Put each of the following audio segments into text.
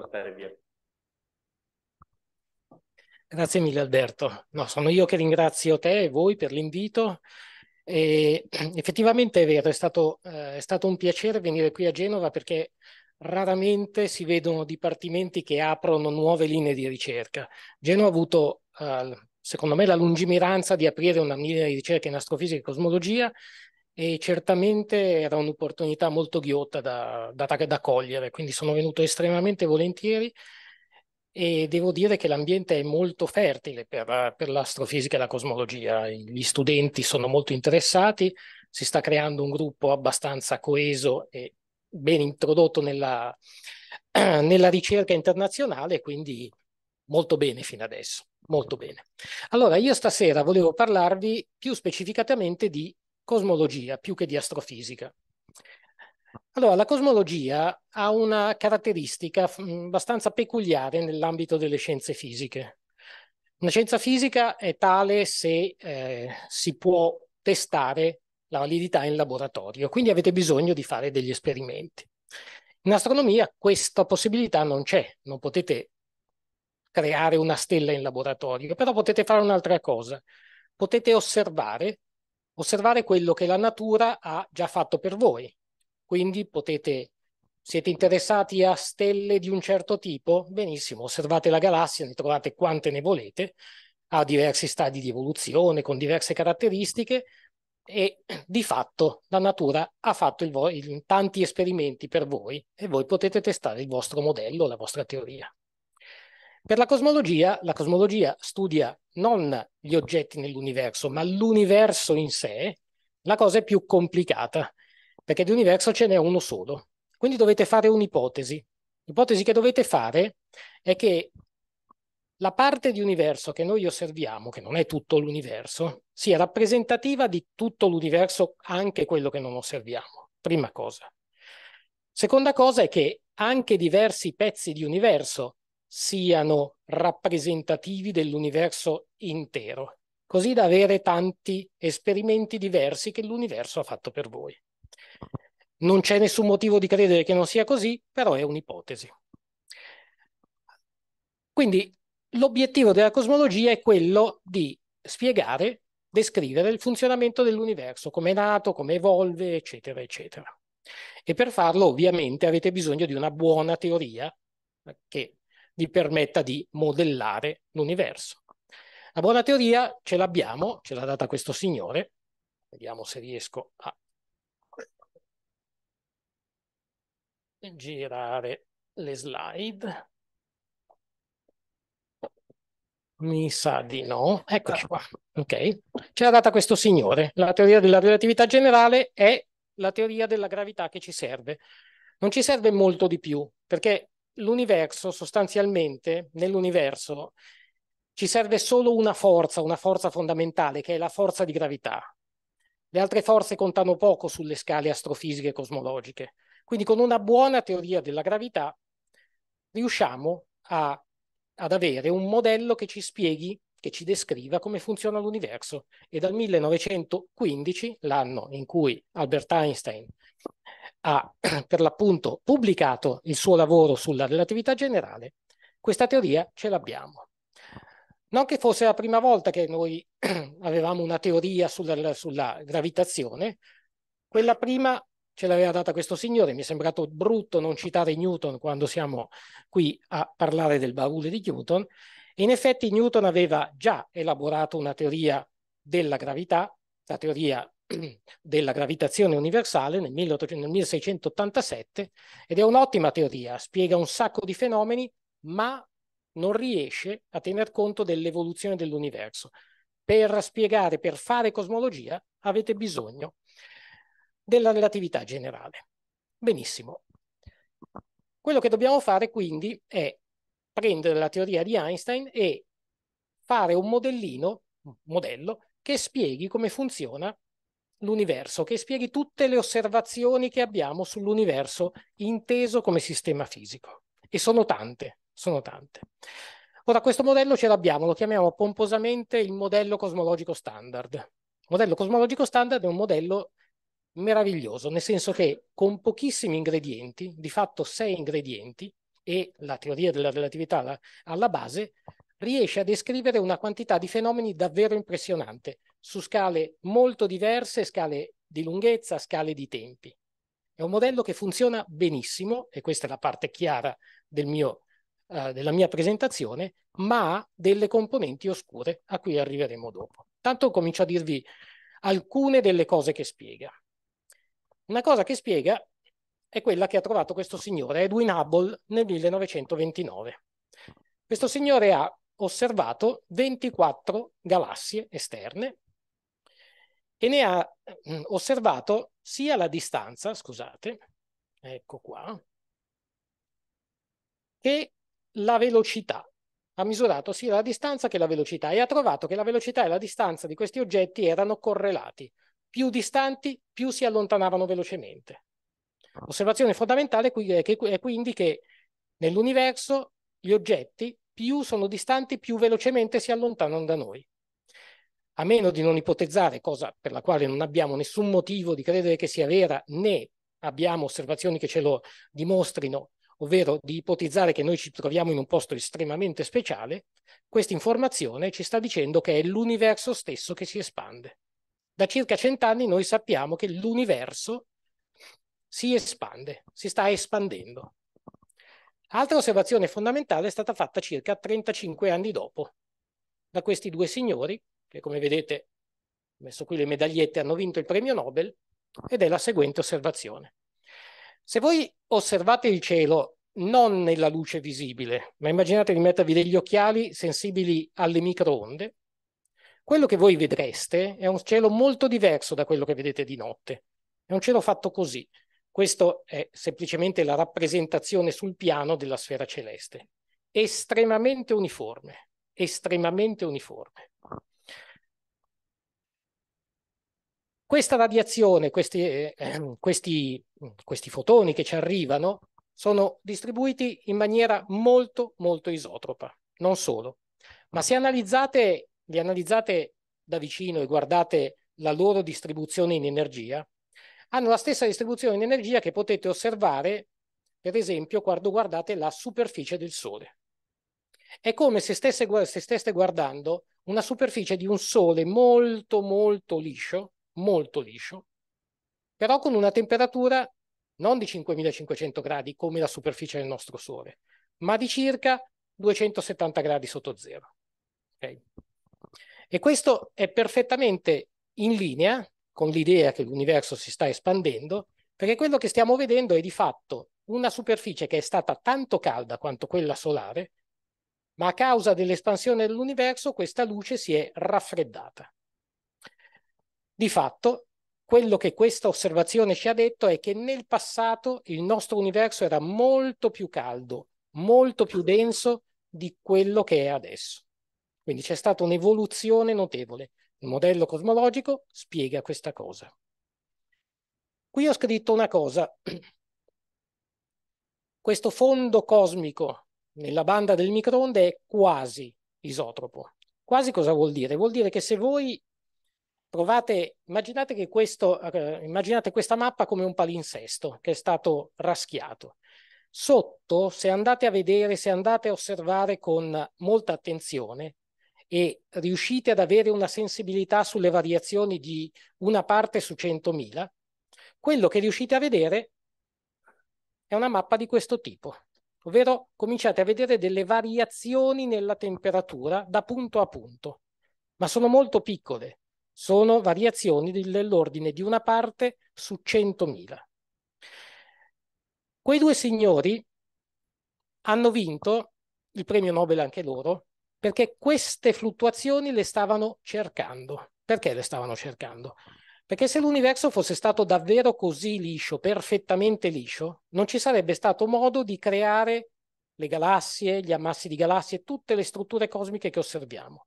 portare via. Grazie mille Alberto. No, sono io che ringrazio te e voi per l'invito. E effettivamente è vero, è stato, eh, è stato un piacere venire qui a Genova perché raramente si vedono dipartimenti che aprono nuove linee di ricerca. Genova ha avuto, eh, secondo me, la lungimiranza di aprire una linea di ricerca in astrofisica e cosmologia e certamente era un'opportunità molto ghiotta da, da, da cogliere, quindi sono venuto estremamente volentieri e devo dire che l'ambiente è molto fertile per, per, l'astrofisica e la cosmologia, gli studenti sono molto interessati, si sta creando un gruppo abbastanza coeso e ben introdotto nella, nella ricerca internazionale, quindi molto bene fino adesso. Molto bene. Allora, io stasera volevo parlarvi più specificatamente di cosmologia più che di astrofisica. Allora, la cosmologia ha una caratteristica mm, abbastanza peculiare nell'ambito delle scienze fisiche. Una scienza fisica è tale se eh, si può testare la validità in laboratorio, quindi avete bisogno di fare degli esperimenti. In astronomia questa possibilità non c'è, non potete creare una stella in laboratorio, però potete fare un'altra cosa. Potete osservare osservare quello che la natura ha già fatto per voi. Quindi potete, siete interessati a stelle di un certo tipo? Benissimo, osservate la galassia, ne trovate quante ne volete, ha diversi stadi di evoluzione, con diverse caratteristiche e di fatto la natura ha fatto il, tanti esperimenti per voi e voi potete testare il vostro modello, la vostra teoria. Per la cosmologia, la cosmologia studia non gli oggetti nell'universo, ma l'universo in sé. La cosa è più complicata, perché di universo ce n'è uno solo. Quindi dovete fare un'ipotesi. L'ipotesi che dovete fare è che la parte di universo che noi osserviamo, che non è tutto l'universo, sia rappresentativa di tutto l'universo, anche quello che non osserviamo. Prima cosa. Seconda cosa è che anche diversi pezzi di universo siano rappresentativi dell'universo intero, così da avere tanti esperimenti diversi che l'universo ha fatto per voi. Non c'è nessun motivo di credere che non sia così, però è un'ipotesi. Quindi l'obiettivo della cosmologia è quello di spiegare, descrivere il funzionamento dell'universo, come è nato, come evolve, eccetera, eccetera. E per farlo ovviamente avete bisogno di una buona teoria che vi permetta di modellare l'universo. La buona teoria ce l'abbiamo, ce l'ha data questo signore, vediamo se riesco a girare le slide. Mi sa di no. Eccoci qua. Ok. Ce l'ha data questo signore. La teoria della relatività generale è la teoria della gravità che ci serve. Non ci serve molto di più, perché l'universo sostanzialmente, nell'universo, ci serve solo una forza, una forza fondamentale, che è la forza di gravità. Le altre forze contano poco sulle scale astrofisiche e cosmologiche. Quindi con una buona teoria della gravità riusciamo a, ad avere un modello che ci spieghi, che ci descriva come funziona l'universo. E dal 1915, l'anno in cui Albert Einstein ha per l'appunto pubblicato il suo lavoro sulla relatività generale, questa teoria ce l'abbiamo. Non che fosse la prima volta che noi avevamo una teoria sulla, sulla gravitazione, quella prima ce l'aveva data questo signore, mi è sembrato brutto non citare Newton quando siamo qui a parlare del baule di Newton, in effetti Newton aveva già elaborato una teoria della gravità, la teoria della gravitazione universale nel, 1687 ed è un'ottima teoria, spiega un sacco di fenomeni, ma non riesce a tener conto dell'evoluzione dell'universo. Per spiegare, per fare cosmologia, avete bisogno della relatività generale. Benissimo. Quello che dobbiamo fare quindi è prendere la teoria di Einstein e fare un modellino, un modello, che spieghi come funziona l'universo, che spieghi tutte le osservazioni che abbiamo sull'universo inteso come sistema fisico. E sono tante, sono tante. Ora, questo modello ce l'abbiamo, lo chiamiamo pomposamente il modello cosmologico standard. Il modello cosmologico standard è un modello meraviglioso, nel senso che con pochissimi ingredienti, di fatto sei ingredienti, e la teoria della relatività alla base, riesce a descrivere una quantità di fenomeni davvero impressionante, su scale molto diverse, scale di lunghezza, scale di tempi. È un modello che funziona benissimo, e questa è la parte chiara del mio, uh, della mia presentazione, ma ha delle componenti oscure a cui arriveremo dopo. Tanto comincio a dirvi alcune delle cose che spiega. Una cosa che spiega è quella che ha trovato questo signore, Edwin Hubble, nel 1929. Questo signore ha osservato 24 galassie esterne e ne ha ehm, osservato sia la distanza, scusate, ecco qua, che la velocità. Ha misurato sia la distanza che la velocità e ha trovato che la velocità e la distanza di questi oggetti erano correlati. Più distanti, più si allontanavano velocemente. L'osservazione ah. fondamentale è quindi che nell'universo gli oggetti più sono distanti, più velocemente si allontanano da noi a meno di non ipotizzare, cosa per la quale non abbiamo nessun motivo di credere che sia vera, né abbiamo osservazioni che ce lo dimostrino, ovvero di ipotizzare che noi ci troviamo in un posto estremamente speciale, questa informazione ci sta dicendo che è l'universo stesso che si espande. Da circa cent'anni noi sappiamo che l'universo si espande, si sta espandendo. Altra osservazione fondamentale è stata fatta circa 35 anni dopo da questi due signori che come vedete, messo qui le medagliette, hanno vinto il premio Nobel, ed è la seguente osservazione. Se voi osservate il cielo non nella luce visibile, ma immaginate di mettervi degli occhiali sensibili alle microonde, quello che voi vedreste è un cielo molto diverso da quello che vedete di notte. È un cielo fatto così. Questa è semplicemente la rappresentazione sul piano della sfera celeste. Estremamente uniforme, estremamente uniforme. Questa radiazione, questi, eh, questi, questi fotoni che ci arrivano, sono distribuiti in maniera molto, molto isotropa. Non solo, ma se analizzate, li analizzate da vicino e guardate la loro distribuzione in energia, hanno la stessa distribuzione in energia che potete osservare, per esempio, quando guardate la superficie del Sole. È come se stesse, se steste guardando una superficie di un Sole molto, molto liscio, molto liscio, però con una temperatura non di 5500 gradi come la superficie del nostro Sole, ma di circa 270 gradi sotto zero. Okay? E questo è perfettamente in linea con l'idea che l'universo si sta espandendo, perché quello che stiamo vedendo è di fatto una superficie che è stata tanto calda quanto quella solare, ma a causa dell'espansione dell'universo questa luce si è raffreddata. Di fatto, quello che questa osservazione ci ha detto è che nel passato il nostro universo era molto più caldo, molto più denso di quello che è adesso. Quindi c'è stata un'evoluzione notevole. Il modello cosmologico spiega questa cosa. Qui ho scritto una cosa. Questo fondo cosmico nella banda del microonde è quasi isotropo. Quasi cosa vuol dire? Vuol dire che se voi Provate, immaginate, che questo, eh, immaginate questa mappa come un palinsesto che è stato raschiato. Sotto, se andate a vedere, se andate a osservare con molta attenzione e riuscite ad avere una sensibilità sulle variazioni di una parte su 100.000, quello che riuscite a vedere è una mappa di questo tipo, ovvero cominciate a vedere delle variazioni nella temperatura da punto a punto, ma sono molto piccole sono variazioni dell'ordine di una parte su 100.000. Quei due signori hanno vinto il premio Nobel anche loro perché queste fluttuazioni le stavano cercando. Perché le stavano cercando? Perché se l'universo fosse stato davvero così liscio, perfettamente liscio, non ci sarebbe stato modo di creare le galassie, gli ammassi di galassie, tutte le strutture cosmiche che osserviamo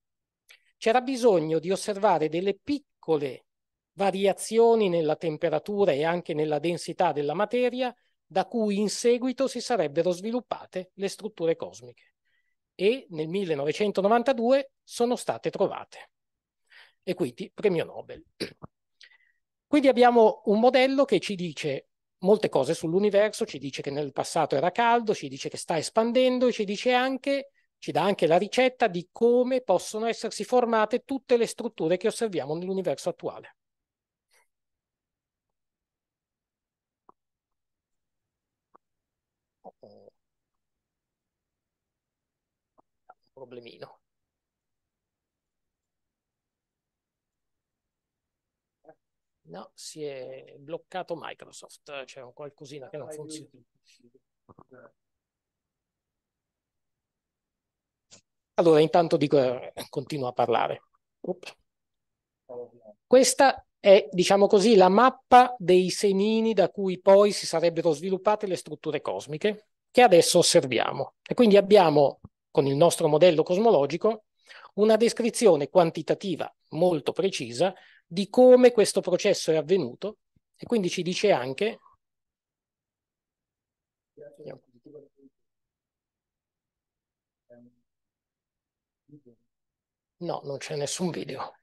c'era bisogno di osservare delle piccole variazioni nella temperatura e anche nella densità della materia da cui in seguito si sarebbero sviluppate le strutture cosmiche e nel 1992 sono state trovate e quindi premio Nobel. Quindi abbiamo un modello che ci dice molte cose sull'universo, ci dice che nel passato era caldo, ci dice che sta espandendo e ci dice anche ci dà anche la ricetta di come possono essersi formate tutte le strutture che osserviamo nell'universo attuale. un problemino. No, si è bloccato Microsoft, c'è qualcosina che non funziona. Allora, intanto dico, eh, continuo a parlare. Oop. Questa è, diciamo così, la mappa dei semini da cui poi si sarebbero sviluppate le strutture cosmiche che adesso osserviamo. E quindi abbiamo, con il nostro modello cosmologico, una descrizione quantitativa molto precisa di come questo processo è avvenuto e quindi ci dice anche... Grazie No, non c'è nessun video.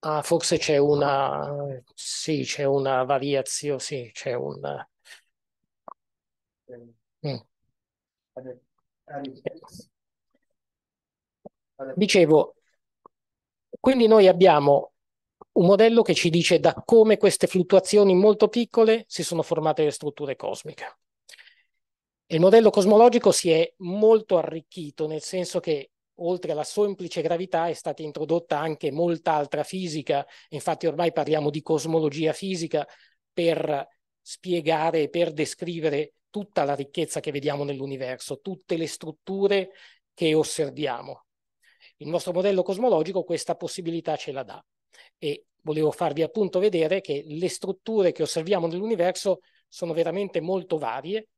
Ah, forse c'è una, sì, c'è una variazione, sì, c'è un... Mm. Dicevo, quindi noi abbiamo un modello che ci dice da come queste fluttuazioni molto piccole si sono formate le strutture cosmiche. Il modello cosmologico si è molto arricchito, nel senso che oltre alla semplice gravità è stata introdotta anche molta altra fisica, infatti ormai parliamo di cosmologia fisica per spiegare e per descrivere tutta la ricchezza che vediamo nell'universo, tutte le strutture che osserviamo. Il nostro modello cosmologico questa possibilità ce la dà e volevo farvi appunto vedere che le strutture che osserviamo nell'universo sono veramente molto varie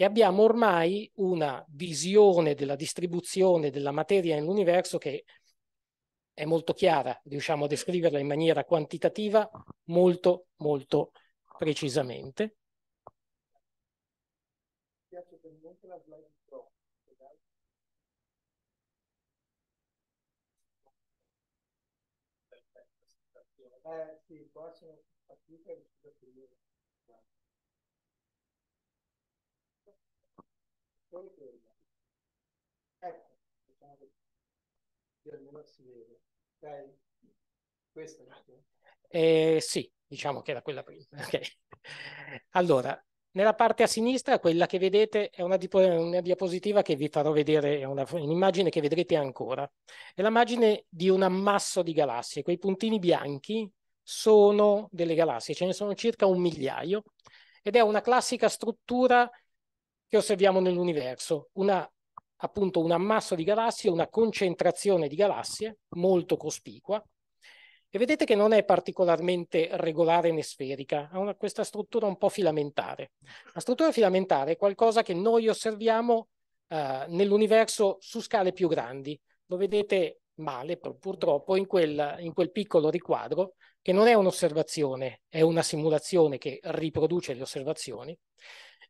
e abbiamo ormai una visione della distribuzione della materia nell'universo che è molto chiara, riusciamo a descriverla in maniera quantitativa molto molto precisamente. Eh sì, il prossimo partito è poi quella. Ecco, diciamo Almeno si vede. Ok? Questa è eh, Sì, diciamo che era quella prima. Okay. Allora, nella parte a sinistra, quella che vedete è una, una diapositiva che vi farò vedere, è un'immagine che vedrete ancora. È l'immagine di un ammasso di galassie. Quei puntini bianchi sono delle galassie, ce ne sono circa un migliaio, ed è una classica struttura che osserviamo nell'universo, una, appunto un ammasso di galassie, una concentrazione di galassie molto cospicua, e vedete che non è particolarmente regolare né sferica, ha una, questa struttura un po' filamentare. La struttura filamentare è qualcosa che noi osserviamo eh, nell'universo su scale più grandi. Lo vedete male, purtroppo, in quel, in quel piccolo riquadro, che non è un'osservazione, è una simulazione che riproduce le osservazioni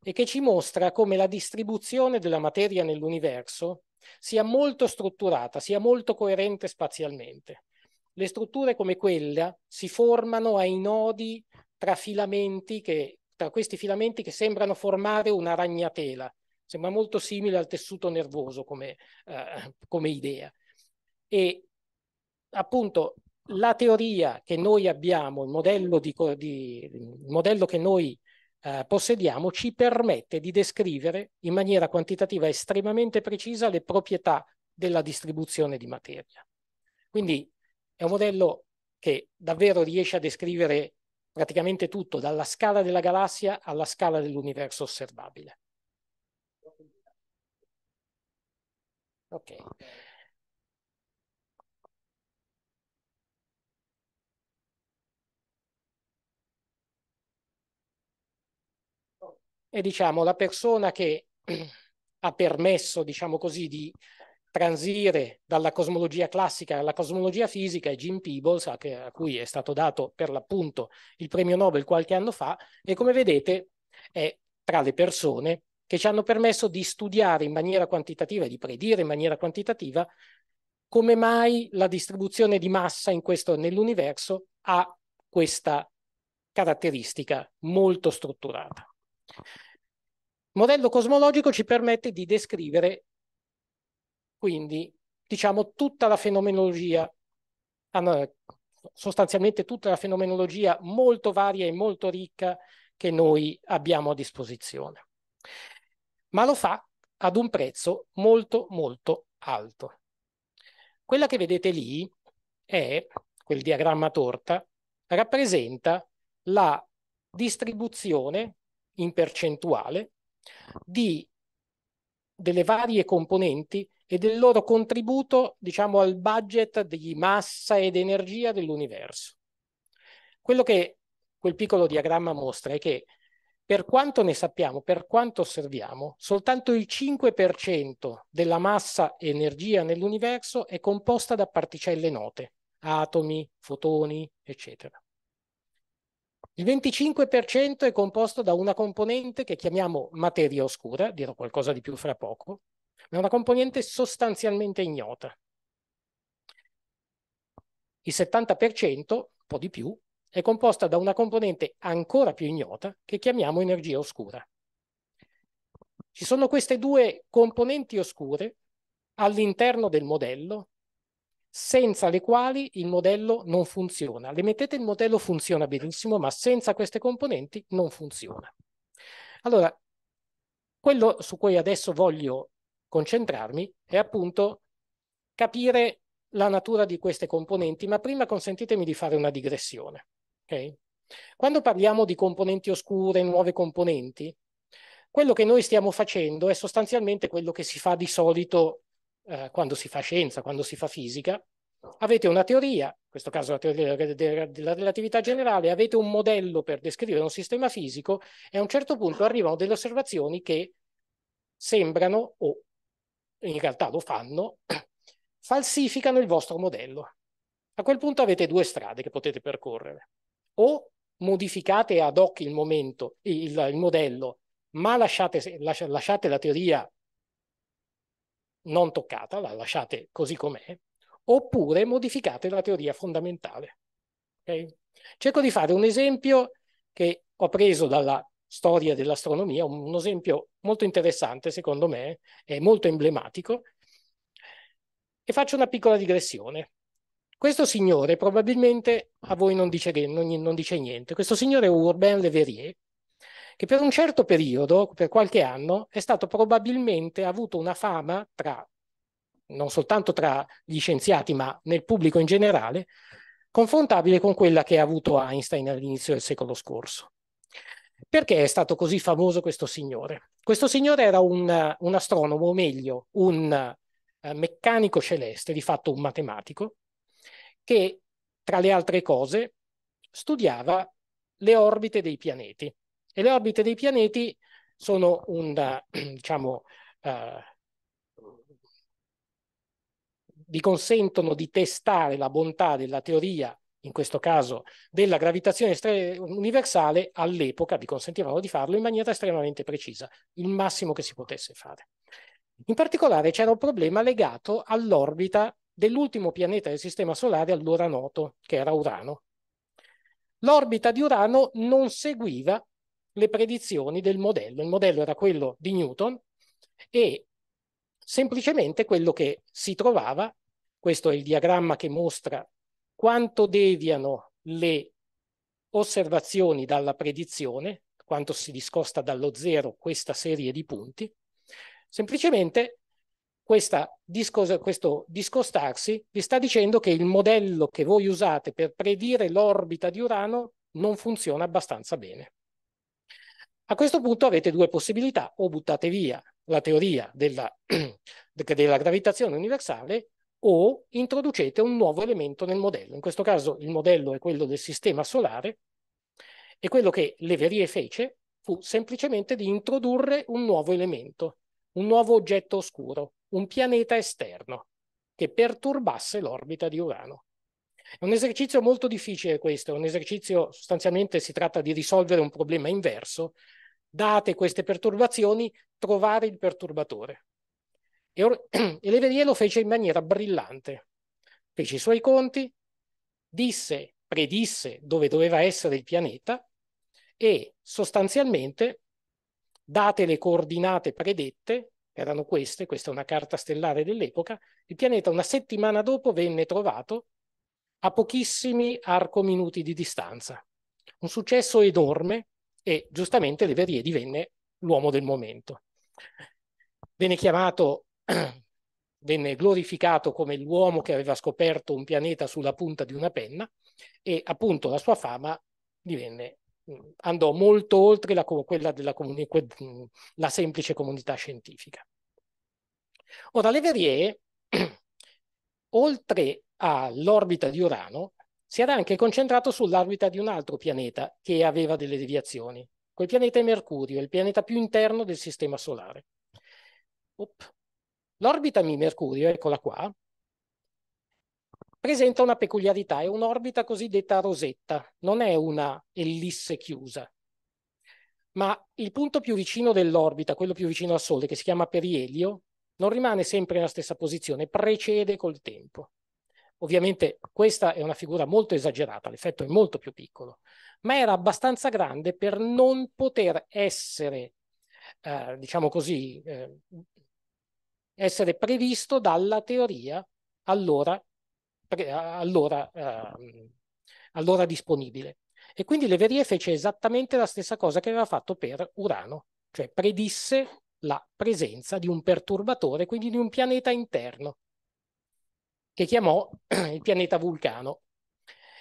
e che ci mostra come la distribuzione della materia nell'universo sia molto strutturata, sia molto coerente spazialmente. Le strutture come quella si formano ai nodi tra filamenti che, tra questi filamenti che sembrano formare una ragnatela, sembra molto simile al tessuto nervoso come, eh, come idea. E appunto la teoria che noi abbiamo, il modello, di, di, il modello che noi eh, possediamo ci permette di descrivere in maniera quantitativa estremamente precisa le proprietà della distribuzione di materia. Quindi è un modello che davvero riesce a descrivere praticamente tutto, dalla scala della galassia alla scala dell'universo osservabile. Ok. è diciamo, la persona che ha permesso diciamo così, di transire dalla cosmologia classica alla cosmologia fisica è Jim Peebles, a, a cui è stato dato per l'appunto il premio Nobel qualche anno fa, e come vedete è tra le persone che ci hanno permesso di studiare in maniera quantitativa e di predire in maniera quantitativa come mai la distribuzione di massa nell'universo ha questa caratteristica molto strutturata. Il modello cosmologico ci permette di descrivere quindi diciamo tutta la fenomenologia, sostanzialmente tutta la fenomenologia molto varia e molto ricca che noi abbiamo a disposizione. Ma lo fa ad un prezzo molto molto alto. Quella che vedete lì è, quel diagramma torta, rappresenta la distribuzione in percentuale di, delle varie componenti e del loro contributo, diciamo, al budget di massa ed energia dell'universo. Quello che quel piccolo diagramma mostra è che per quanto ne sappiamo, per quanto osserviamo, soltanto il 5% della massa e energia nell'universo è composta da particelle note, atomi, fotoni, eccetera. Il 25% è composto da una componente che chiamiamo materia oscura, dirò qualcosa di più fra poco, ma è una componente sostanzialmente ignota. Il 70%, un po' di più, è composta da una componente ancora più ignota che chiamiamo energia oscura. Ci sono queste due componenti oscure all'interno del modello senza le quali il modello non funziona. Le mettete il modello funziona benissimo, ma senza queste componenti non funziona. Allora, quello su cui adesso voglio concentrarmi è appunto capire la natura di queste componenti, ma prima consentitemi di fare una digressione. Okay? Quando parliamo di componenti oscure, nuove componenti, quello che noi stiamo facendo è sostanzialmente quello che si fa di solito eh, quando si fa scienza, quando si fa fisica, avete una teoria, in questo caso la teoria della relatività generale, avete un modello per descrivere un sistema fisico e a un certo punto arrivano delle osservazioni che sembrano, o in realtà lo fanno, falsificano il vostro modello. A quel punto avete due strade che potete percorrere. O modificate ad hoc il momento, il, il modello, ma lasciate, lasciate la teoria non toccata, la lasciate così com'è, oppure modificate la teoria fondamentale. Okay? Cerco di fare un esempio che ho preso dalla storia dell'astronomia, un esempio molto interessante secondo me, è molto emblematico, e faccio una piccola digressione. Questo signore probabilmente a voi non dice, non, non dice niente, questo signore è Urbain Le Verrier, che per un certo periodo, per qualche anno, è stato probabilmente avuto una fama tra, non soltanto tra gli scienziati, ma nel pubblico in generale, confrontabile con quella che ha avuto Einstein all'inizio del secolo scorso. Perché è stato così famoso questo signore? Questo signore era un, un astronomo, o meglio, un uh, meccanico celeste, di fatto un matematico, che tra le altre cose studiava le orbite dei pianeti. E le orbite dei pianeti sono un, diciamo, eh, vi consentono di testare la bontà della teoria, in questo caso della gravitazione universale, all'epoca vi consentivano di farlo in maniera estremamente precisa, il massimo che si potesse fare. In particolare c'era un problema legato all'orbita dell'ultimo pianeta del Sistema Solare allora noto, che era Urano. L'orbita di Urano non seguiva le predizioni del modello. Il modello era quello di Newton e semplicemente quello che si trovava, questo è il diagramma che mostra quanto deviano le osservazioni dalla predizione, quanto si discosta dallo zero questa serie di punti, semplicemente discos questo discostarsi vi sta dicendo che il modello che voi usate per predire l'orbita di Urano non funziona abbastanza bene. A questo punto avete due possibilità, o buttate via la teoria della, della gravitazione universale o introducete un nuovo elemento nel modello. In questo caso il modello è quello del sistema solare e quello che Leverie fece fu semplicemente di introdurre un nuovo elemento, un nuovo oggetto oscuro, un pianeta esterno che perturbasse l'orbita di Urano. È un esercizio molto difficile questo, è un esercizio sostanzialmente si tratta di risolvere un problema inverso date queste perturbazioni, trovare il perturbatore. E, or- e Leverrier lo fece in maniera brillante. Fece i suoi conti, disse, predisse dove doveva essere il pianeta e sostanzialmente, date le coordinate predette, erano queste, questa è una carta stellare dell'epoca, il pianeta una settimana dopo venne trovato a pochissimi arcominuti di distanza. Un successo enorme e giustamente Leverrier divenne l'uomo del momento. Venne chiamato, venne glorificato come l'uomo che aveva scoperto un pianeta sulla punta di una penna e appunto la sua fama divenne, mm, andò molto oltre la, quella della mm, la semplice comunità scientifica. Ora Leverrier, oltre all'orbita di Urano, si era anche concentrato sull'orbita di un altro pianeta che aveva delle deviazioni. Quel pianeta è Mercurio, il pianeta più interno del Sistema Solare. L'orbita di Mercurio, eccola qua, presenta una peculiarità, è un'orbita cosiddetta rosetta, non è una ellisse chiusa, ma il punto più vicino dell'orbita, quello più vicino al Sole, che si chiama perielio, non rimane sempre nella stessa posizione, precede col tempo. Ovviamente questa è una figura molto esagerata, l'effetto è molto più piccolo, ma era abbastanza grande per non poter essere, eh, diciamo così, eh, essere previsto dalla teoria allora, pre, allora, eh, allora disponibile. E quindi Leverie fece esattamente la stessa cosa che aveva fatto per Urano, cioè predisse la presenza di un perturbatore, quindi di un pianeta interno che chiamò il pianeta Vulcano.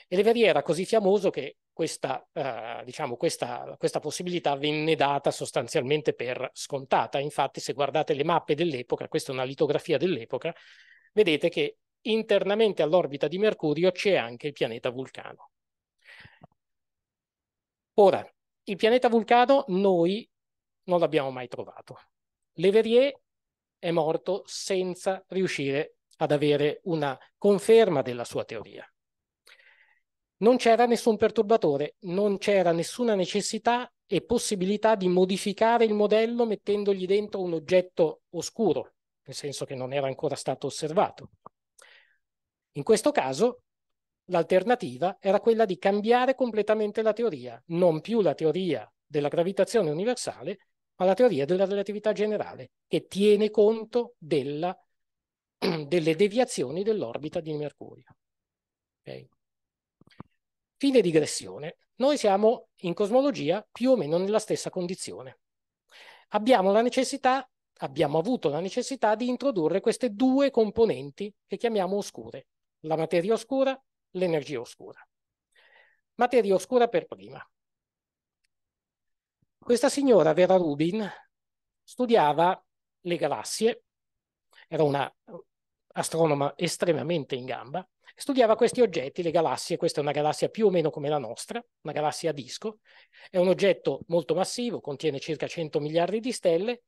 E Le Verrier era così famoso che questa, eh, diciamo, questa, questa possibilità venne data sostanzialmente per scontata. Infatti, se guardate le mappe dell'epoca, questa è una litografia dell'epoca, vedete che internamente all'orbita di Mercurio c'è anche il pianeta Vulcano. Ora, il pianeta Vulcano noi non l'abbiamo mai trovato. Le Verrier è morto senza riuscire ad avere una conferma della sua teoria. Non c'era nessun perturbatore, non c'era nessuna necessità e possibilità di modificare il modello mettendogli dentro un oggetto oscuro, nel senso che non era ancora stato osservato. In questo caso l'alternativa era quella di cambiare completamente la teoria, non più la teoria della gravitazione universale, ma la teoria della relatività generale, che tiene conto della delle deviazioni dell'orbita di Mercurio. Okay. Fine digressione. Noi siamo in cosmologia più o meno nella stessa condizione. Abbiamo la necessità, abbiamo avuto la necessità di introdurre queste due componenti che chiamiamo oscure, la materia oscura, l'energia oscura. Materia oscura per prima. Questa signora, Vera Rubin, studiava le galassie era una eh, astronoma estremamente in gamba, studiava questi oggetti, le galassie, questa è una galassia più o meno come la nostra, una galassia a disco, è un oggetto molto massivo, contiene circa 100 miliardi di stelle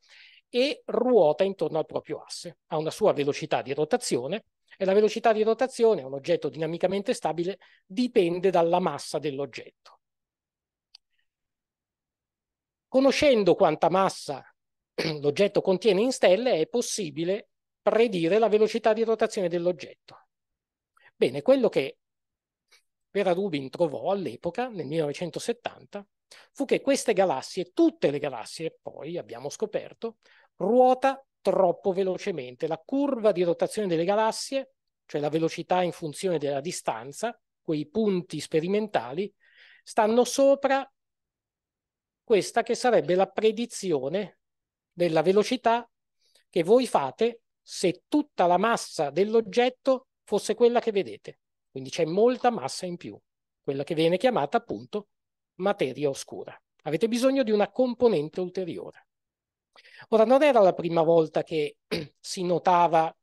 e ruota intorno al proprio asse, ha una sua velocità di rotazione e la velocità di rotazione, un oggetto dinamicamente stabile, dipende dalla massa dell'oggetto. Conoscendo quanta massa l'oggetto contiene in stelle è possibile predire la velocità di rotazione dell'oggetto. Bene, quello che Vera Rubin trovò all'epoca, nel 1970, fu che queste galassie, tutte le galassie, poi abbiamo scoperto, ruota troppo velocemente. La curva di rotazione delle galassie, cioè la velocità in funzione della distanza, quei punti sperimentali, stanno sopra questa che sarebbe la predizione della velocità che voi fate se tutta la massa dell'oggetto fosse quella che vedete. Quindi c'è molta massa in più, quella che viene chiamata appunto materia oscura. Avete bisogno di una componente ulteriore. Ora, non era la prima volta che si notava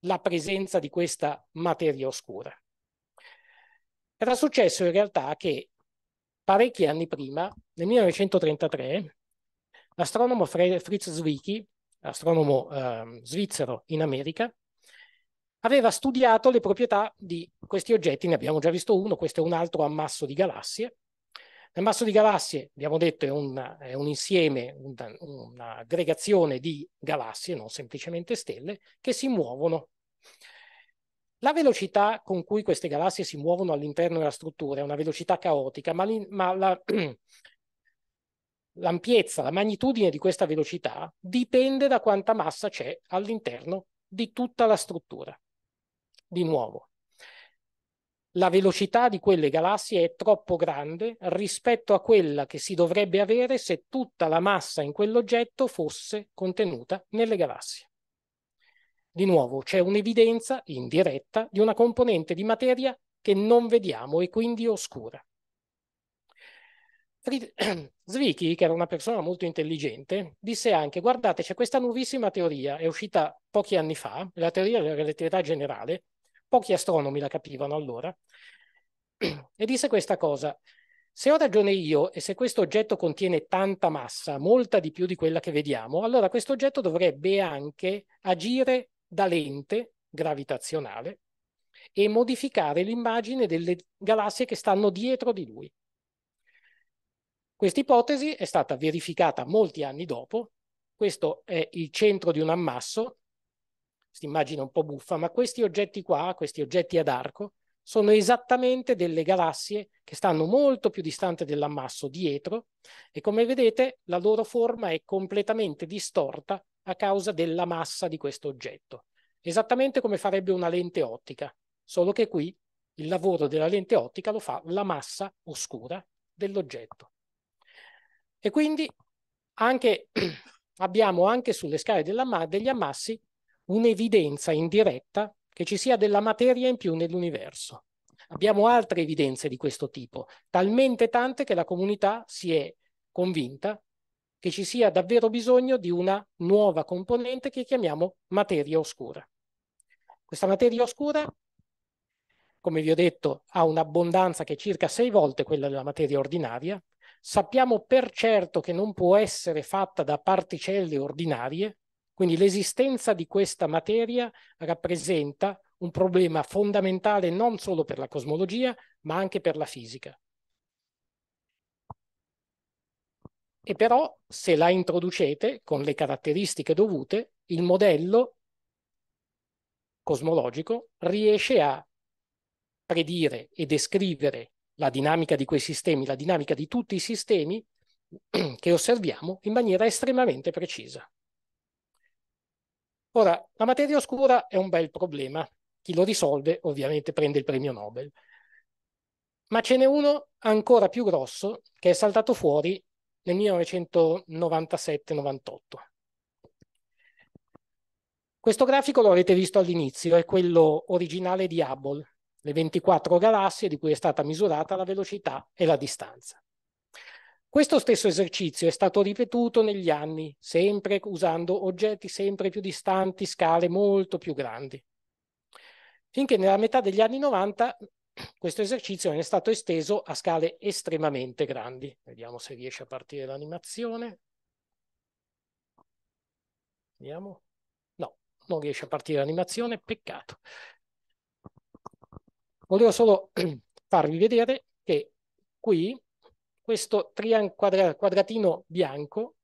la presenza di questa materia oscura. Era successo in realtà che parecchi anni prima, nel 1933, l'astronomo Fritz Zwicky astronomo eh, svizzero in America, aveva studiato le proprietà di questi oggetti, ne abbiamo già visto uno, questo è un altro ammasso di galassie. L'ammasso di galassie, abbiamo detto, è, un, è un insieme, un, un'aggregazione di galassie, non semplicemente stelle, che si muovono. La velocità con cui queste galassie si muovono all'interno della struttura è una velocità caotica, ma, ma la, l'ampiezza, la magnitudine di questa velocità dipende da quanta massa c'è all'interno di tutta la struttura. Di nuovo, la velocità di quelle galassie è troppo grande rispetto a quella che si dovrebbe avere se tutta la massa in quell'oggetto fosse contenuta nelle galassie. Di nuovo, c'è un'evidenza indiretta di una componente di materia che non vediamo e quindi oscura. Zwicky, che era una persona molto intelligente, disse anche guardate c'è questa nuovissima teoria, è uscita pochi anni fa, la teoria della relatività generale, pochi astronomi la capivano allora, e disse questa cosa, se ho ragione io e se questo oggetto contiene tanta massa, molta di più di quella che vediamo, allora questo oggetto dovrebbe anche agire da lente gravitazionale e modificare l'immagine delle galassie che stanno dietro di lui. Questa ipotesi è stata verificata molti anni dopo, questo è il centro di un ammasso, questa immagine un po' buffa, ma questi oggetti qua, questi oggetti ad arco, sono esattamente delle galassie che stanno molto più distanti dell'ammasso dietro e come vedete la loro forma è completamente distorta a causa della massa di questo oggetto, esattamente come farebbe una lente ottica, solo che qui il lavoro della lente ottica lo fa la massa oscura dell'oggetto. E quindi anche, abbiamo anche sulle scale della, degli ammassi un'evidenza indiretta che ci sia della materia in più nell'universo. Abbiamo altre evidenze di questo tipo, talmente tante che la comunità si è convinta che ci sia davvero bisogno di una nuova componente che chiamiamo materia oscura. Questa materia oscura, come vi ho detto, ha un'abbondanza che è circa sei volte quella della materia ordinaria, sappiamo per certo che non può essere fatta da particelle ordinarie, quindi l'esistenza di questa materia rappresenta un problema fondamentale non solo per la cosmologia, ma anche per la fisica. E però se la introducete con le caratteristiche dovute, il modello cosmologico riesce a predire e descrivere la dinamica di quei sistemi, la dinamica di tutti i sistemi che osserviamo in maniera estremamente precisa. Ora, la materia oscura è un bel problema. Chi lo risolve ovviamente prende il premio Nobel. Ma ce n'è uno ancora più grosso che è saltato fuori nel 1997-98. Questo grafico lo avete visto all'inizio, è quello originale di Hubble, le 24 galassie di cui è stata misurata la velocità e la distanza. Questo stesso esercizio è stato ripetuto negli anni, sempre usando oggetti sempre più distanti, scale molto più grandi. Finché nella metà degli anni 90 questo esercizio è stato esteso a scale estremamente grandi. Vediamo se riesce a partire l'animazione. Vediamo. No, non riesce a partire l'animazione, peccato. Volevo solo farvi vedere che qui questo quadra quadratino bianco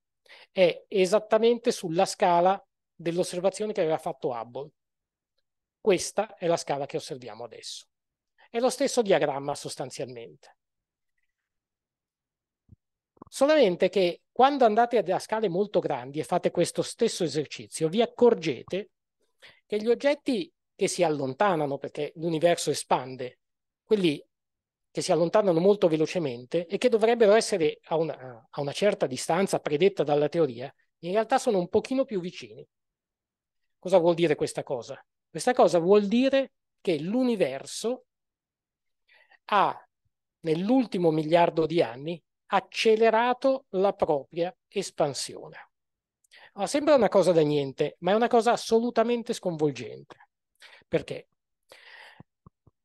è esattamente sulla scala dell'osservazione che aveva fatto Hubble. Questa è la scala che osserviamo adesso. È lo stesso diagramma sostanzialmente. Solamente che quando andate a scale molto grandi e fate questo stesso esercizio, vi accorgete che gli oggetti che si allontanano perché l'universo espande, quelli che si allontanano molto velocemente e che dovrebbero essere a una, a una certa distanza predetta dalla teoria, in realtà sono un pochino più vicini. Cosa vuol dire questa cosa? Questa cosa vuol dire che l'universo ha, nell'ultimo miliardo di anni, accelerato la propria espansione. sembra una cosa da niente, ma è una cosa assolutamente sconvolgente. Perché?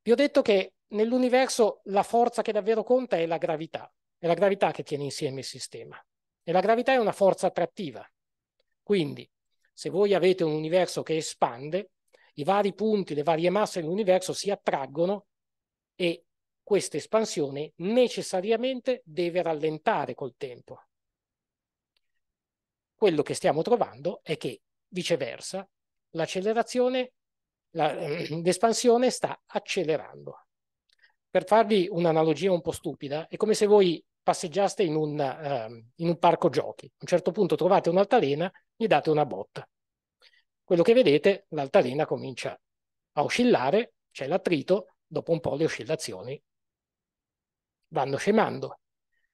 Vi ho detto che nell'universo la forza che davvero conta è la gravità, è la gravità che tiene insieme il sistema e la gravità è una forza attrattiva. Quindi se voi avete un universo che espande, i vari punti, le varie masse dell'universo si attraggono e questa espansione necessariamente deve rallentare col tempo. Quello che stiamo trovando è che, viceversa, l'accelerazione eh, l'espansione sta accelerando. Per farvi un'analogia un po' stupida, è come se voi passeggiaste in un, uh, in un parco giochi. A un certo punto trovate un'altalena, gli date una botta. Quello che vedete, l'altalena comincia a oscillare, c'è l'attrito, dopo un po' le oscillazioni vanno scemando.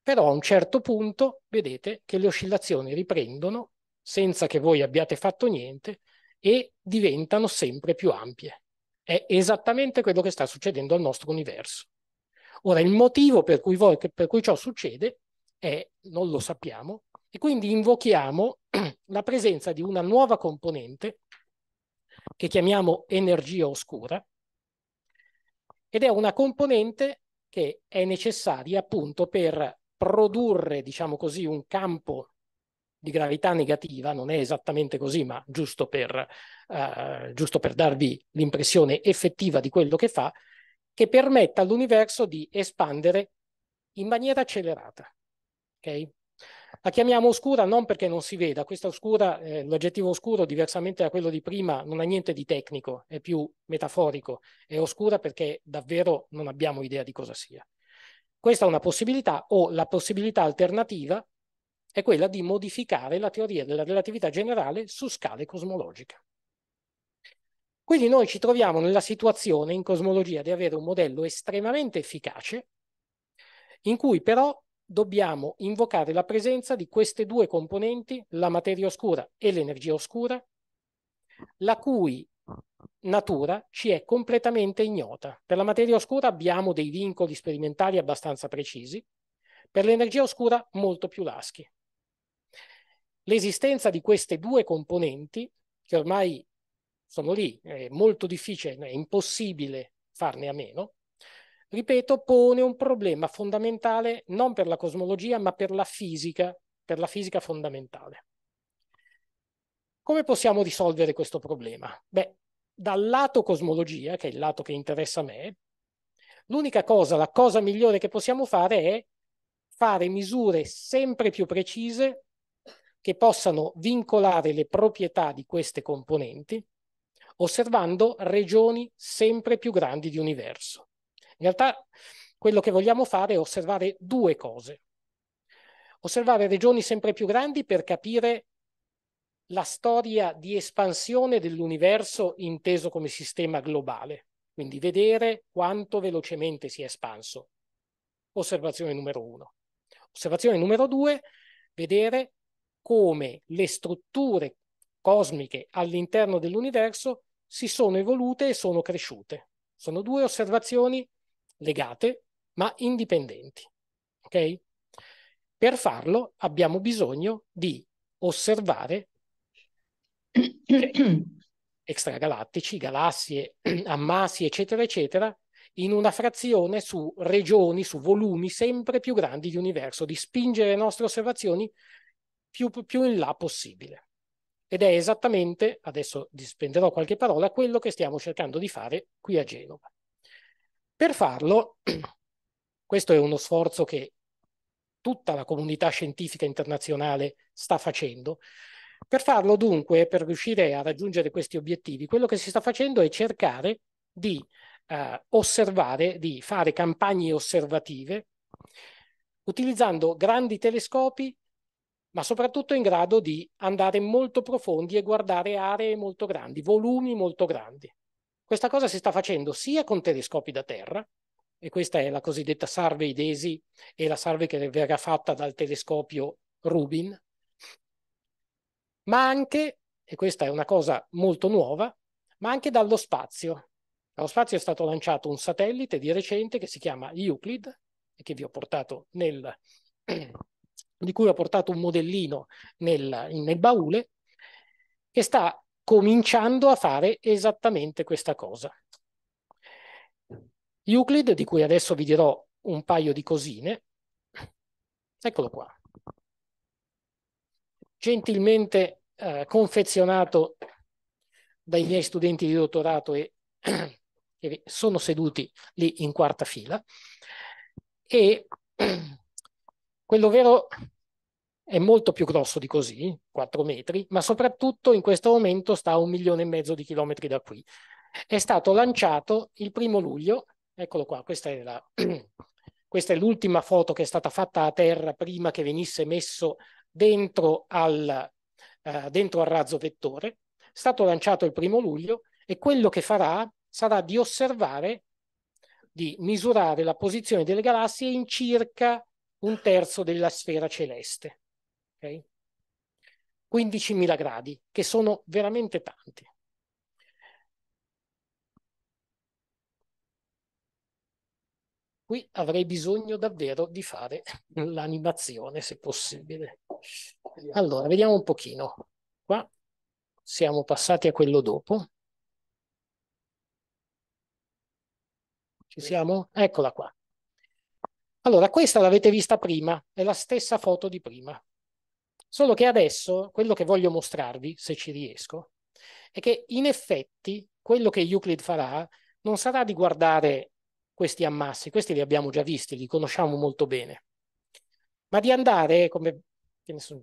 Però a un certo punto vedete che le oscillazioni riprendono senza che voi abbiate fatto niente e diventano sempre più ampie. È esattamente quello che sta succedendo al nostro universo. Ora, il motivo per cui, voi, per cui ciò succede è, non lo sappiamo, e quindi invochiamo la presenza di una nuova componente che chiamiamo energia oscura, ed è una componente che è necessaria appunto per produrre, diciamo così, un campo di gravità negativa, non è esattamente così, ma giusto per, eh, giusto per darvi l'impressione effettiva di quello che fa, che permetta all'universo di espandere in maniera accelerata. Okay? La chiamiamo oscura non perché non si veda, questa oscura, eh, l'aggettivo oscuro, diversamente da quello di prima, non ha niente di tecnico, è più metaforico, è oscura perché davvero non abbiamo idea di cosa sia. Questa è una possibilità o la possibilità alternativa è quella di modificare la teoria della relatività generale su scale cosmologiche. Quindi noi ci troviamo nella situazione in cosmologia di avere un modello estremamente efficace, in cui però dobbiamo invocare la presenza di queste due componenti, la materia oscura e l'energia oscura, la cui natura ci è completamente ignota. Per la materia oscura abbiamo dei vincoli sperimentali abbastanza precisi, per l'energia oscura molto più laschi. L'esistenza di queste due componenti, che ormai sono lì, è molto difficile, è impossibile farne a meno, ripeto, pone un problema fondamentale non per la cosmologia, ma per la fisica, per la fisica fondamentale. Come possiamo risolvere questo problema? Beh, dal lato cosmologia, che è il lato che interessa a me, l'unica cosa, la cosa migliore che possiamo fare è fare misure sempre più precise che possano vincolare le proprietà di queste componenti osservando regioni sempre più grandi di universo. In realtà quello che vogliamo fare è osservare due cose. Osservare regioni sempre più grandi per capire la storia di espansione dell'universo inteso come sistema globale, quindi vedere quanto velocemente si è espanso. Osservazione numero uno. Osservazione numero due, vedere come le strutture cosmiche all'interno dell'universo si sono evolute e sono cresciute. Sono due osservazioni legate ma indipendenti. Okay? Per farlo abbiamo bisogno di osservare extragalattici, galassie, ammassi, eccetera, eccetera, in una frazione su regioni, su volumi sempre più grandi di universo, di spingere le nostre osservazioni più, più in là possibile. Ed è esattamente, adesso dispenderò qualche parola, quello che stiamo cercando di fare qui a Genova. Per farlo, questo è uno sforzo che tutta la comunità scientifica internazionale sta facendo. Per farlo dunque, per riuscire a raggiungere questi obiettivi, quello che si sta facendo è cercare di eh, osservare, di fare campagne osservative utilizzando grandi telescopi ma soprattutto in grado di andare molto profondi e guardare aree molto grandi, volumi molto grandi. Questa cosa si sta facendo sia con telescopi da terra, e questa è la cosiddetta survey DESI e la survey che verrà fatta dal telescopio Rubin, ma anche, e questa è una cosa molto nuova, ma anche dallo spazio. Dallo spazio è stato lanciato un satellite di recente che si chiama Euclid, e che vi ho portato nel, di cui ho portato un modellino nel, nel baule, e sta cominciando a fare esattamente questa cosa. Euclid, di cui adesso vi dirò un paio di cosine, eccolo qua, gentilmente eh, confezionato dai miei studenti di dottorato e che sono seduti lì in quarta fila, e Quello vero è molto più grosso di così, 4 metri, ma soprattutto in questo momento sta a un milione e mezzo di chilometri da qui. È stato lanciato il primo luglio, eccolo qua, questa è, la, questa è l'ultima foto che è stata fatta a terra prima che venisse messo dentro al, eh, dentro al razzo vettore, è stato lanciato il primo luglio e quello che farà sarà di osservare, di misurare la posizione delle galassie in circa un terzo della sfera celeste. Okay? 15.000 gradi, che sono veramente tanti. Qui avrei bisogno davvero di fare l'animazione, se possibile. Allora, vediamo un pochino. Qua siamo passati a quello dopo. Ci siamo? Eccola qua. Allora, questa l'avete vista prima, è la stessa foto di prima. Solo che adesso quello che voglio mostrarvi, se ci riesco, è che in effetti quello che Euclid farà non sarà di guardare questi ammassi, questi li abbiamo già visti, li conosciamo molto bene, ma di andare, come,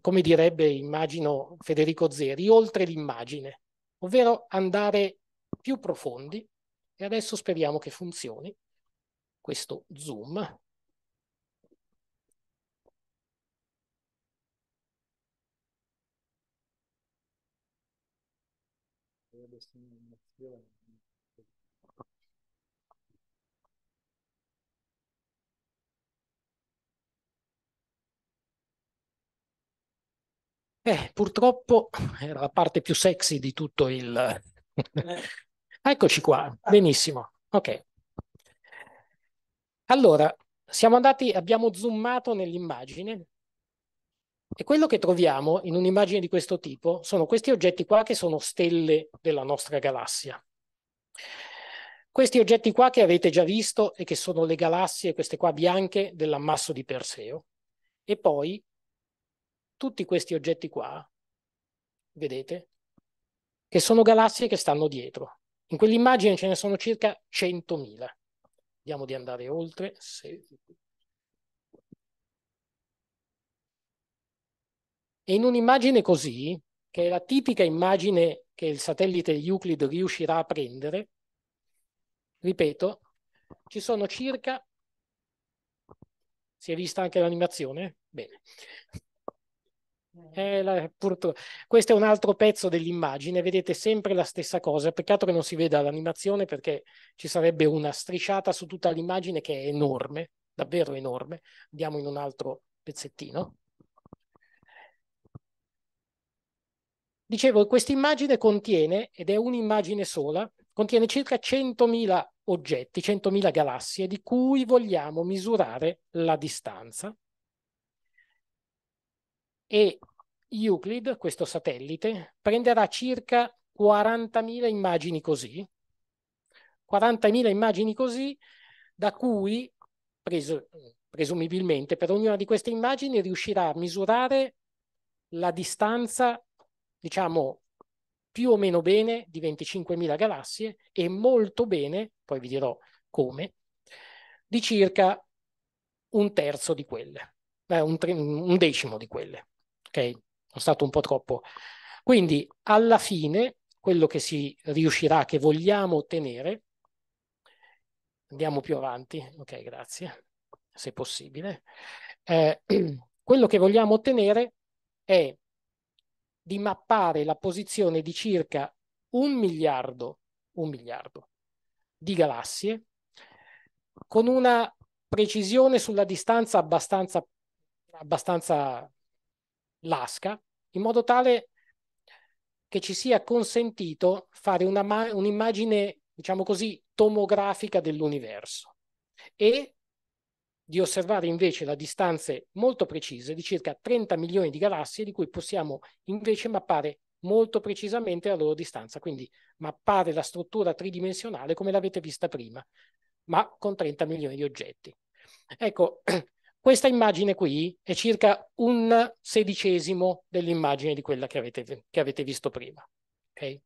come direbbe immagino Federico Zeri, oltre l'immagine, ovvero andare più profondi e adesso speriamo che funzioni questo zoom Credo sia un'emozione. Eh, purtroppo era la parte più sexy di tutto il... Eh. Eccoci qua, benissimo, ok. Allora, siamo andati, abbiamo zoomato nell'immagine e quello che troviamo in un'immagine di questo tipo sono questi oggetti qua che sono stelle della nostra galassia. Questi oggetti qua che avete già visto e che sono le galassie, queste qua bianche, dell'ammasso di Perseo. E poi tutti questi oggetti qua, vedete, che sono galassie che stanno dietro. In quell'immagine ce ne sono circa 100.000. Vediamo di andare oltre. Se... E in un'immagine così, che è la tipica immagine che il satellite Euclid riuscirà a prendere, ripeto, ci sono circa, si è vista anche l'animazione? Bene. Eh, la, purtro... Questo è un altro pezzo dell'immagine, vedete sempre la stessa cosa, peccato che non si veda l'animazione perché ci sarebbe una strisciata su tutta l'immagine che è enorme, davvero enorme. Andiamo in un altro pezzettino. Dicevo, questa immagine contiene, ed è un'immagine sola, contiene circa 100.000 oggetti, 100.000 galassie di cui vogliamo misurare la distanza. E Euclid, questo satellite, prenderà circa 40.000 immagini così, 40.000 immagini così, da cui, preso, presumibilmente, per ognuna di queste immagini riuscirà a misurare la distanza diciamo, più o meno bene di 25.000 galassie e molto bene, poi vi dirò come, di circa un terzo di quelle, eh, un, tre, un, decimo di quelle. Ok? Sono stato un po' troppo. Quindi alla fine quello che si riuscirà, che vogliamo ottenere, andiamo più avanti, ok, grazie, se possibile, eh, quello che vogliamo ottenere è di mappare la posizione di circa un miliardo, un miliardo di galassie con una precisione sulla distanza abbastanza, abbastanza lasca, in modo tale che ci sia consentito fare una, un'immagine, diciamo così, tomografica dell'universo e di osservare invece da distanze molto precise di circa 30 milioni di galassie di cui possiamo invece mappare molto precisamente la loro distanza, quindi mappare la struttura tridimensionale come l'avete vista prima, ma con 30 milioni di oggetti. Ecco, questa immagine qui è circa un sedicesimo dell'immagine di quella che avete, che avete visto prima. Okay?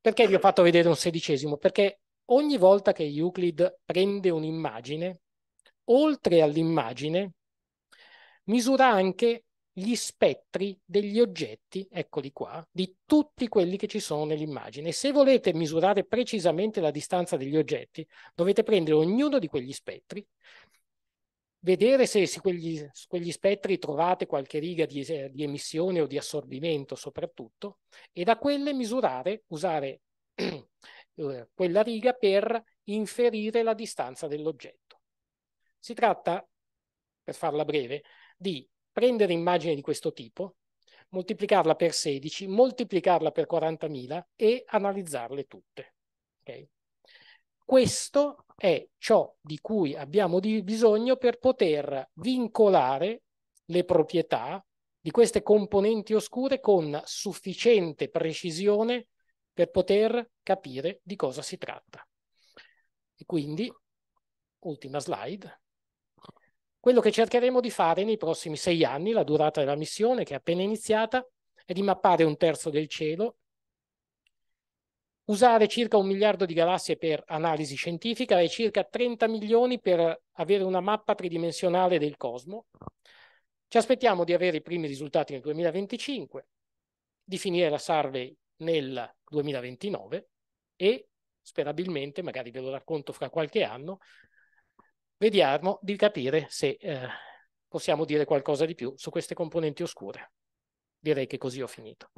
Perché vi ho fatto vedere un sedicesimo? Perché ogni volta che Euclid prende un'immagine, oltre all'immagine, misura anche gli spettri degli oggetti, eccoli qua, di tutti quelli che ci sono nell'immagine. Se volete misurare precisamente la distanza degli oggetti, dovete prendere ognuno di quegli spettri, vedere se su quegli, su quegli spettri trovate qualche riga di, di emissione o di assorbimento soprattutto, e da quelle misurare, usare eh, quella riga per inferire la distanza dell'oggetto. Si tratta, per farla breve, di prendere immagini di questo tipo, moltiplicarla per 16, moltiplicarla per 40.000 e analizzarle tutte. Okay? Questo è ciò di cui abbiamo di bisogno per poter vincolare le proprietà di queste componenti oscure con sufficiente precisione per poter capire di cosa si tratta. E quindi, ultima slide, quello che cercheremo di fare nei prossimi sei anni, la durata della missione che è appena iniziata, è di mappare un terzo del cielo, usare circa un miliardo di galassie per analisi scientifica e circa 30 milioni per avere una mappa tridimensionale del cosmo. Ci aspettiamo di avere i primi risultati nel 2025, di finire la survey nel 2029 e sperabilmente, magari ve lo racconto fra qualche anno, vediamo di capire se eh, possiamo dire qualcosa di più su queste componenti oscure. Direi che così ho finito.